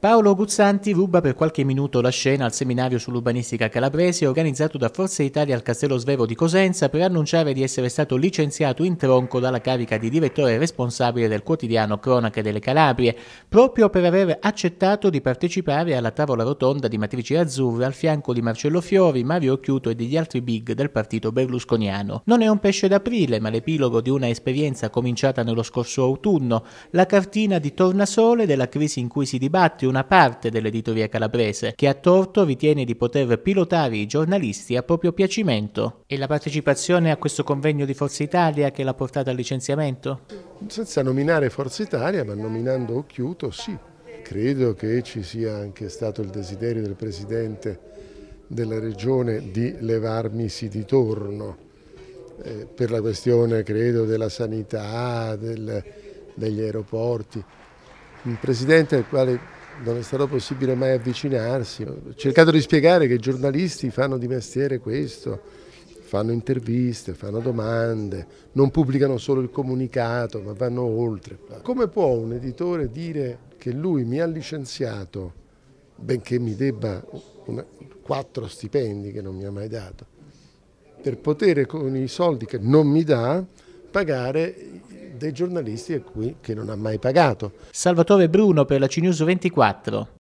Paolo Guzzanti ruba per qualche minuto la scena al seminario sull'urbanistica calabrese organizzato da Forza Italia al Castello Svevo di Cosenza per annunciare di essere stato licenziato in tronco dalla carica di direttore responsabile del quotidiano Cronache delle Calabrie, proprio per aver accettato di partecipare alla tavola rotonda di matrici azzurre al fianco di Marcello Fiori, Mario Occhiuto e degli altri big del partito berlusconiano. Non è un pesce d'aprile, ma l'epilogo di una esperienza cominciata nello scorso autunno, la cartina di tornasole della crisi in cui si dibatte una parte dell'editoria calabrese, che a torto ritiene di poter pilotare i giornalisti a proprio piacimento. E la partecipazione a questo convegno di Forza Italia che l'ha portata al licenziamento? Senza nominare Forza Italia, ma nominando Occhiuto, sì. Credo che ci sia anche stato il desiderio del Presidente della Regione di levarmisi di torno eh, per la questione, credo, della sanità, del, degli aeroporti. Un Presidente al quale non è stato possibile mai avvicinarsi. Ho cercato di spiegare che i giornalisti fanno di mestiere questo, fanno interviste, fanno domande, non pubblicano solo il comunicato, ma vanno oltre. Come può un editore dire che lui mi ha licenziato, benché mi debba una, quattro stipendi che non mi ha mai dato, per poter con i soldi che non mi dà pagare dei giornalisti cui, che non ha mai pagato. Salvatore Bruno per la CNews 24.